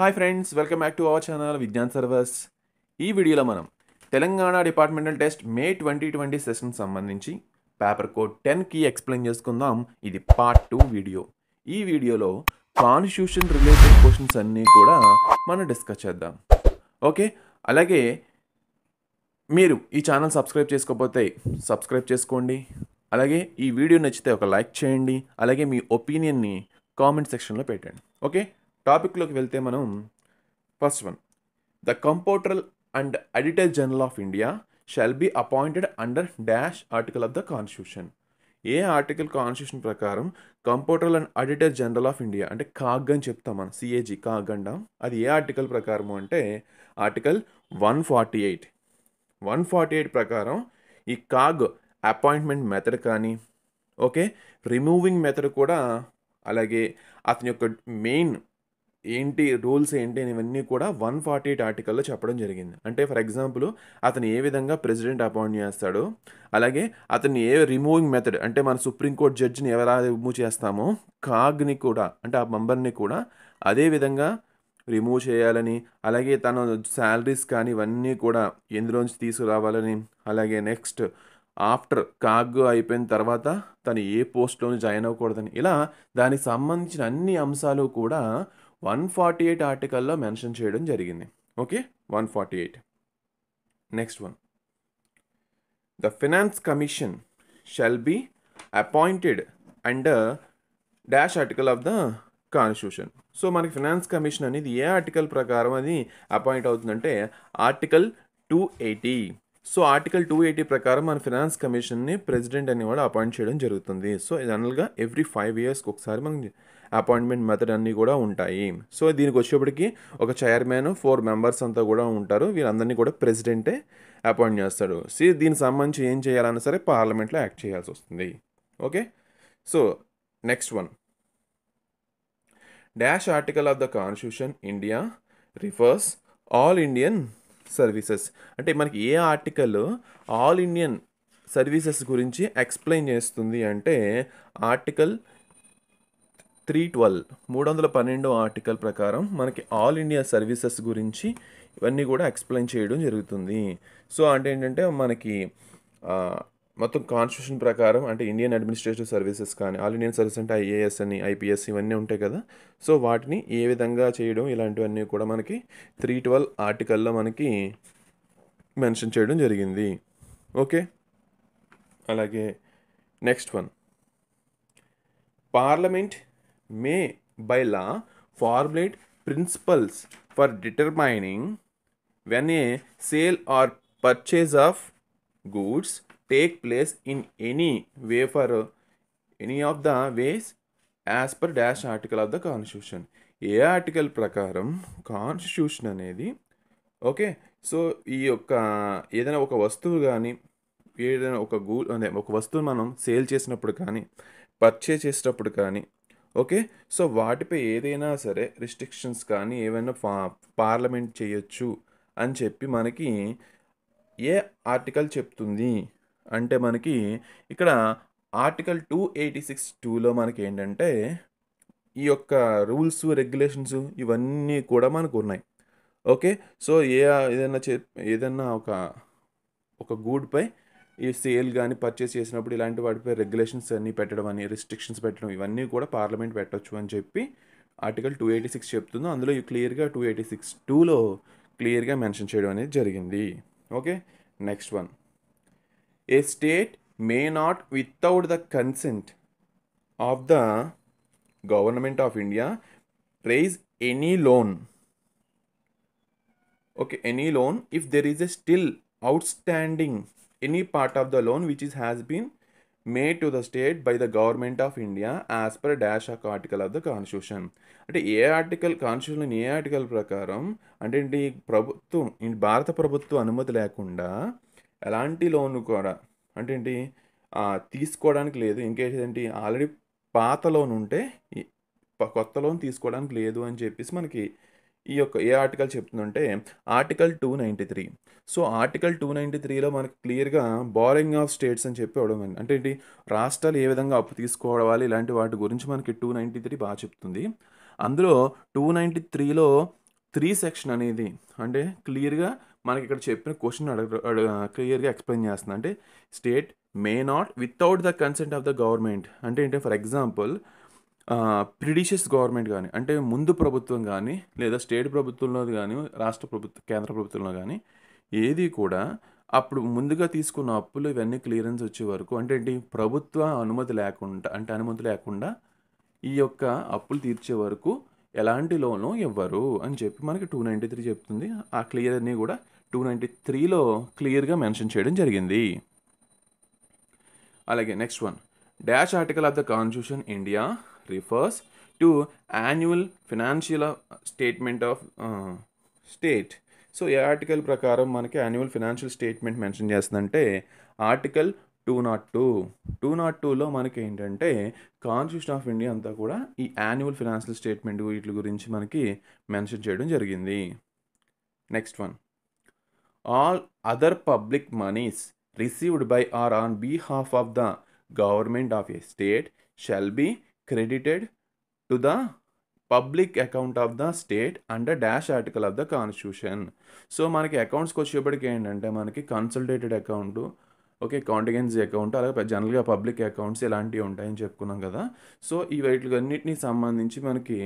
Hi friends welcome back to our channel Vignan servers ఈ వీడియోలో మనం Telangana departmental test May twenty twenty session సంబంధించి paper code టెన్కి explain చేసుకుందాం ఇది పార్ట్ టూ వీడియో ఈ వీడియోలో కాన్స్టిట్యూషన్ రిలేటెడ్ క్వశ్చన్స్ అన్నీ కూడా మనం డిస్కస్ చేద్దాం ఓకే అలాగే మీరు ఈ ఛానల్ సబ్స్క్రైబ్ చేసుకోకపోతే సబ్స్క్రైబ్ చేసుకోండి అలాగే ఈ వీడియో నచ్చితే ఒక లైక్ చేయండి అలాగే మీ ఒపీనియన్ని కామెంట్ సెక్షన్లో పెట్టండి ఓకే టాపిక్లోకి వెళ్తే మనం first one the comptroller and auditor general of India shall be appointed under dash article of the constitution ఏ ఆర్టికల్ కాన్స్టిట్యూషన్ ప్రకారం comptroller and auditor general of India అంటే కాగ్ అని చెప్తాం మనం సిఏజీ కాగ్ అంటాం అది ఏ ఆర్టికల్ ప్రకారము అంటే article one forty eight one forty eight ప్రకారం ఈ కాగ్ అపాయింట్మెంట్ మెథడ్ కానీ ఓకే రిమూవింగ్ మెథడ్ కూడా అలాగే అతని యొక్క మెయిన్ ఏంటి రూల్స్ ఏంటి అని ఇవన్నీ కూడా వన్ ఫార్టీ ఎయిట్ ఆర్టికల్లో చెప్పడం జరిగింది అంటే ఫర్ ఎగ్జాంపుల్ అతను ఏ విధంగా ప్రెసిడెంట్ అపాయింట్ చేస్తాడో అలాగే అతన్ని ఏ రిమూవింగ్ మెథడ్ అంటే మన సుప్రీంకోర్టు జడ్జిని ఎలా రిమూవ్ చేస్తామో కాగ్ని కూడా అంటే ఆ మెంబర్ని కూడా అదే విధంగా రిమూవ్ చేయాలని అలాగే తన శాలరీస్ కానీ ఇవన్నీ కూడా ఎందులోంచి తీసుకురావాలని అలాగే నెక్స్ట్ ఆఫ్టర్ కాగ్ అయిపోయిన తర్వాత తను ఏ పోస్ట్లోనూ జాయిన్ అవ్వకూడదని ఇలా దానికి సంబంధించిన అన్ని అంశాలు కూడా వన్ ఫార్టీ ఎయిట్ ఆర్టికల్లో మెన్షన్ చేయడం జరిగింది okay one forty eight next one the finance commission shall be appointed under dash article of the constitution so మనకి ఫినాన్స్ కమిషన్ అనేది ఏ ఆర్టికల్ ప్రకారం అది అపాయింట్ అవుతుందంటే article two eighty so article two eighty ప్రకారం మన ఫినాన్స్ కమిషన్ని president అనేవాడు అపాయింట్ చేయడం జరుగుతుంది సో జనరల్గా ఎవ్రీ ఫైవ్ ఇయర్స్కి ఒకసారి మనకి అపాయింట్మెంట్ మెథడ్ అన్నీ కూడా ఉంటాయి సో దీనికి వచ్చేప్పటికి ఒక చైర్మన్ ఫోర్ మెంబర్స్ అంతా కూడా ఉంటారు వీరందరినీ కూడా ప్రెసిడెంటే అపాయింట్ చేస్తాడు సో దీనికి సంబంధించి ఏం చేయాలన్నా సరే పార్లమెంట్లో యాక్ట్ చేయాల్సి వస్తుంది okay so next one dash article of the constitution India refers all Indian services అంటే మనకి ఏ ఆర్టికల్ ఆల్ ఇండియన్ సర్వీసెస్ గురించి ఎక్స్ప్లెయిన్ చేస్తుంది అంటే ఆర్టికల్ త్రీ ట్వెల్వ్ మూడు వందల పన్నెండో ఆర్టికల్ ప్రకారం మనకి ఆల్ ఇండియా సర్వీసెస్ గురించి ఇవన్నీ కూడా ఎక్స్ప్లెయిన్ చేయడం జరుగుతుంది సో అంటే ఏంటంటే మనకి మొత్తం కాన్స్టిట్యూషన్ ప్రకారం అంటే ఇండియన్ అడ్మినిస్ట్రేటివ్ సర్వీసెస్ కానీ ఆల్ ఇండియన్ సర్వీస్ అంటే ఐఏఎస్ అని ఐపీఎస్ ఇవన్నీ ఉంటాయి కదా సో వాటిని ఏ విధంగా చేయడం ఇలాంటివన్నీ కూడా మనకి త్రీ ట్వెల్వ్ ఆర్టికల్లో మనకి మెన్షన్ చేయడం జరిగింది ఓకే అలాగే next one parliament may by law formulate principles for determining when a sale or purchase of goods take place in any way for any of the ways as per dash article of the constitution ఏ article ప్రకారం constitution అనేది okay so ఈ యొక్క ఏదైనా ఒక వస్తువు కానీ ఏదైనా ఒక గూ అదే ఒక వస్తువు మనం సేల్ చేసినప్పుడు కానీ పర్చేజ్ చేసేటప్పుడు కానీ ఓకే సో వాటిపై ఏదైనా సరే రిస్ట్రిక్షన్స్ కానీ ఏమైనా పా పార్లమెంట్ చేయొచ్చు అని చెప్పి మనకి ఏ ఆర్టికల్ చెప్తుంది అంటే మనకి ఇక్కడ ఆర్టికల్ టూ ఎయిటీ సిక్స్ టూలో మనకి ఏంటంటే ఈ యొక్క రూల్స్ రెగ్యులేషన్స్ ఇవన్నీ కూడా మనకు ఉన్నాయి ఓకే సో ఏ ఏదైనా చే ఏదన్నా ఒక ఒక గూడ్పై ఈ సేల్ కానీ పర్చేస్ చేసినప్పుడు ఇలాంటి వాటిపై రెగ్యులేషన్స్ అన్నీ పెట్టడం అని రిస్ట్రిక్షన్స్ పెట్టడం ఇవన్నీ కూడా పార్లమెంట్ పెట్టవచ్చు అని చెప్పి ఆర్టికల్ టూ ఎయిటీ సిక్స్ చెప్తుందో అందులో ఈ క్లియర్గా టూ ఎయిటీ సిక్స్ టూలో క్లియర్గా మెన్షన్ చేయడం అనేది జరిగింది okay next one a state may not without the consent of the government of india raise any loan okay any loan if there is a still outstanding any part of the loan which is has been made to the state by the government of india as per dash ఒక article of the constitution అంటే ఏ article constitution ఏ article ప్రకారం అంటే ప్రభుత్వం భారత ప్రభుత్వ అనుమతి లేకుండా ఎలాంటి లోన్ కూడా అంటే ఏంటి తీసుకోవడానికి లేదు ఇంకేంటి ఏంటి ఆల్రెడీ పాత లోన్ ఉంటే కొత్త లోన్ తీసుకోవడానికి లేదు అని చెప్పేసి మనకి ఈ యొక్క ఏ ఆర్టికల్ చెప్తుందంటే article two ninety three so article two ninety త్రీలో మనకి క్లియర్గా బోరింగ్ ఆఫ్ స్టేట్స్ అని చెప్పి ఇవ్వడం అంటే ఏంటి రాష్ట్రాలు ఏ విధంగా అప్పు తీసుకోవాలి ఇలాంటి వాటి గురించి మనకి టూ నైంటీ త్రీ బాగా చెప్తుంది అందులో టూ నైంటీ త్రీలో త్రీ సెక్షన్ అనేది అంటే క్లియర్గా మనకి ఇక్కడ చెప్పిన క్వశ్చన్ అడగ క్లియర్గా ఎక్స్ప్లెయిన్ చేస్తుంది అంటే state may not without the consent of the government అంటే ఏంటి ఫర్ ఎగ్జాంపుల్ ప్రిడిషియస్ గవర్నమెంట్ కానీ అంటే ముందు ప్రభుత్వం కానీ లేదా స్టేట్ ప్రభుత్వంలో కానీ రాష్ట్ర ప్రభుత్వం కేంద్ర ప్రభుత్వంలో కానీ ఏది కూడా అప్పుడు ముందుగా తీసుకున్న అప్పులు ఇవన్నీ క్లియరెన్స్ వచ్చే వరకు అంటే ఏంటి ప్రభుత్వ అనుమతి లేకుండా అంటే అనుమతి లేకుండా ఈ యొక్క అప్పులు తీర్చే వరకు ఎలాంటి లోను ఇవ్వరు అని చెప్పి మనకి టూ నైంటీ త్రీ చెప్తుంది ఆ క్లియర్ అన్నీ కూడా టూ నైంటీ త్రీలో క్లియర్గా మెన్షన్ చేయడం జరిగింది అలాగే next one dash article of the constitution India refers to annual financial statement of state so ఏ ఆర్టికల్ ప్రకారం మనకి యాన్యువల్ ఫినాన్షియల్ స్టేట్మెంట్ మెన్షన్ చేస్తుందంటే article two nought two two nought టూలో మనకి ఏంటంటే కాన్స్టిట్యూషన్ ఆఫ్ ఇండియా అంతా కూడా ఈ యాన్యువల్ ఫినాన్షియల్ స్టేట్మెంట్ వీటి గురించి మనకి మెన్షన్ చేయడం జరిగింది next one all other public moneys received by or on behalf of the government of a state shall be credited to the public account of the state under dash article of the constitution so మనకి అకౌంట్స్కి వచ్చేప్పటికి ఏంటంటే మనకి consolidated account okay contingency account అలాగే జనరల్గా public accounts ఇలాంటివి ఉంటాయని చెప్పుకున్నాం కదా సో ఈ వీటికన్నిటిని సంబంధించి మనకి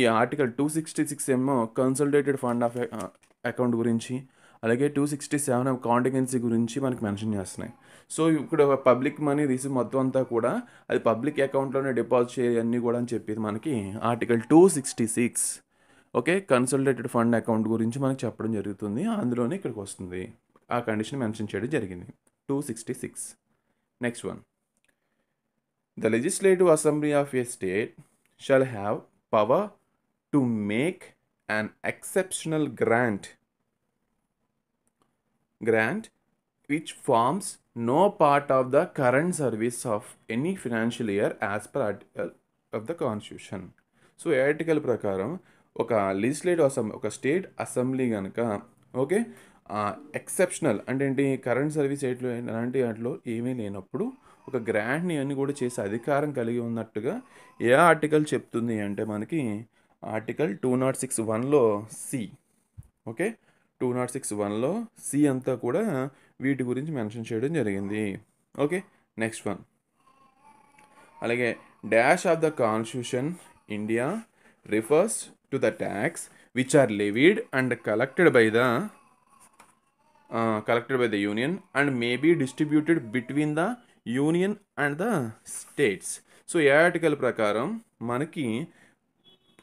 ఈ ఆర్టికల్ టూ సిక్స్టీ సిక్స్ ఏమో కన్సల్టేటెడ్ ఫండ్ ఆఫ్ అకౌంట్ గురించి అలాగే టూ సిక్స్టీ సెవెన్ కాంటిగెన్సీ గురించి మనకి మెన్షన్ చేస్తున్నాయి సో ఇక్కడ పబ్లిక్ మనీ తీసి మొత్తం అంతా కూడా అది పబ్లిక్ అకౌంట్లోనే డిపాజిట్ చేయాలి అన్నీ కూడా అని చెప్పేది మనకి article two sixty six okay consolidated fund account గురించి మనకి చెప్పడం జరుగుతుంది అందులోనే ఇక్కడికి వస్తుంది ఆ కండిషన్ మెన్షన్ చేయడం జరిగింది 266. Next one. The Legislative Assembly of a state shall have power to make an exceptional grant grant which forms no part of the current service of any financial year as per article of the constitution So, article article ప్రకారం ఒక legislative assembly, ఒక state assembly, కనుక exceptional అంటే ఏంటి current service ఎట్లు అలాంటి వాటిలో ఏమీ లేనప్పుడు ఒక గ్రాంట్ని అన్ని కూడా చేసే అధికారం కలిగి ఉన్నట్టుగా ఏ ఆర్టికల్ చెప్తుంది అంటే మనకి ఆర్టికల్ టూ నాట్ సిక్స్ వన్లో C okay two nought six వన్లో సి అంతా కూడా వీటి గురించి మెన్షన్ చేయడం జరిగింది ఓకే నెక్స్ట్ వన్ అలాగే dash of the constitution India refers to the tax which are levied and collected by the collected by the union and maybe distributed distributed the union and the states so ఏ article ప్రకారం మనకి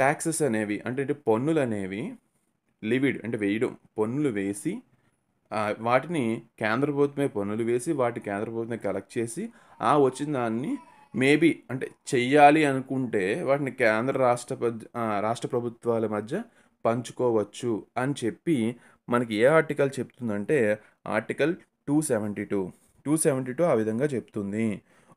taxes అనేవి అంటే పన్నులు అనేవి levied అంటే వేయడం పన్నులు వేసి వాటిని కేంద్ర ప్రభుత్వమే పన్నులు వేసి వాటి కేంద్ర ప్రభుత్వమే కలెక్ట్ చేసి ఆ వచ్చిన దాన్ని మేబీ అంటే చెయ్యాలి అనుకుంటే వాటిని కేంద్ర రాష్ట్ర రాష్ట్ర ప్రభుత్వాల మధ్య పంచుకోవచ్చు అని చెప్పి మనకి ఏ ఆర్టికల్ చెప్తుందంటే article two seventy two two seventy two ఆ విధంగా చెప్తుంది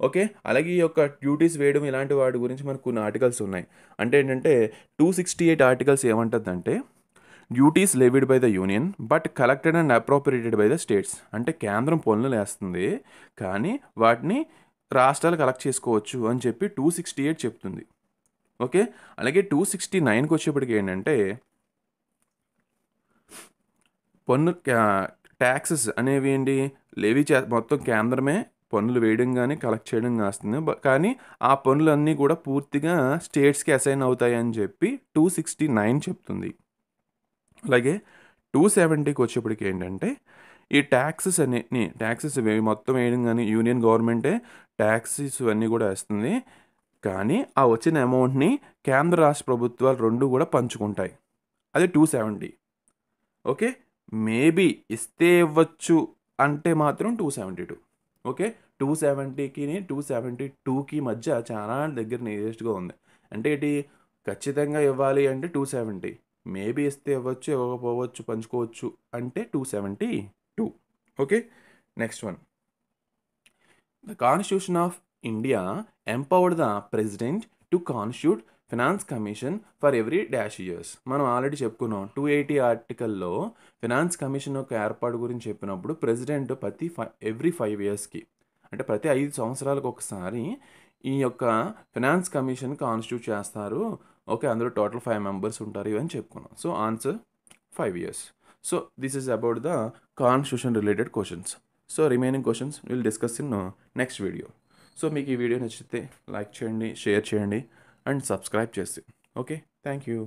ఓకే అలాగే ఈ యొక్క డ్యూటీస్ వేయడం ఇలాంటి వాటి గురించి మనకు కొన్ని ఆర్టికల్స్ ఉన్నాయి అంటే ఏంటంటే టూ సిక్స్టీ ఎయిట్ ఆర్టికల్స్ అంటే duties levied by the union but collected and appropriated by the states అంటే కేంద్రం పనులు వేస్తుంది కానీ వాటిని రాష్ట్రాలు కలెక్ట్ చేసుకోవచ్చు అని చెప్పి టూ సిక్స్టీ ఎయిట్ చెప్తుంది ఓకే అలాగే టూ సిక్స్టీ నైన్కి వచ్చేప్పటికి ఏంటంటే పన్ను ట్యాక్సెస్ అనేవి ఏంటి లేవి చే మొత్తం కేంద్రమే పన్నులు వేయడం కానీ కలెక్ట్ చేయడం కాస్తుంది కానీ ఆ పన్నులన్నీ కూడా పూర్తిగా స్టేట్స్కి అసైన్ అవుతాయని చెప్పి టూ సిక్స్టీ నైన్ చెప్తుంది అలాగే టూ సెవెంటీకి వచ్చేప్పటికి ఏంటంటే ఈ ట్యాక్సెస్ అనే ట్యాక్సెస్ మొత్తం వేయడం కానీ యూనియన్ గవర్నమెంటే ట్యాక్సెస్ అన్నీ కూడా వేస్తుంది కానీ ఆ వచ్చిన అమౌంట్ని కేంద్ర రాష్ట్ర ప్రభుత్వాలు రెండు కూడా పంచుకుంటాయి అది టూ సెవెంటీ ఓకే మేబీ ఇస్తే ఇవ్వచ్చు అంటే మాత్రం two seventy two okay two సెవెంటీకి టూ సెవెంటీ టూకి మధ్య చాలా దగ్గర నియరెస్ట్గా ఉంది అంటే ఇటు ఖచ్చితంగా ఇవ్వాలి అంటే టూ సెవెంటీ మేబీ ఇస్తే ఇవ్వచ్చు ఇవ్వకపోవచ్చు పంచుకోవచ్చు అంటే two seventy two okay next one the constitution of India empowered the president to constitute finance commission for every dash years మనం ఆల్రెడీ చెప్పుకున్నాం టూ ఎయిటీ ఆర్టికల్లో ఫినాన్స్ కమిషన్ యొక్క ఏర్పాటు గురించి చెప్పినప్పుడు ప్రెసిడెంట్ ప్రతి ఫై ఎవ్రీ ఫైవ్ ఇయర్స్కి అంటే ప్రతి ఐదు సంవత్సరాలకు ఒకసారి ఈ యొక్క ఫినాన్స్ కమిషన్ కాన్స్టిట్యూట్ చేస్తారు ఓకే అందులో టోటల్ ఫైవ్ మెంబర్స్ ఉంటారు ఇవని చెప్పుకున్నాం so answer five years so this is about the constitution related questions so remaining questions will discuss in next video సో మీకు ఈ వీడియో నచ్చితే లైక్ చేయండి షేర్ చేయండి అండ్ సబ్స్క్రైబ్ చేసి ఓకే థ్యాంక్ యూ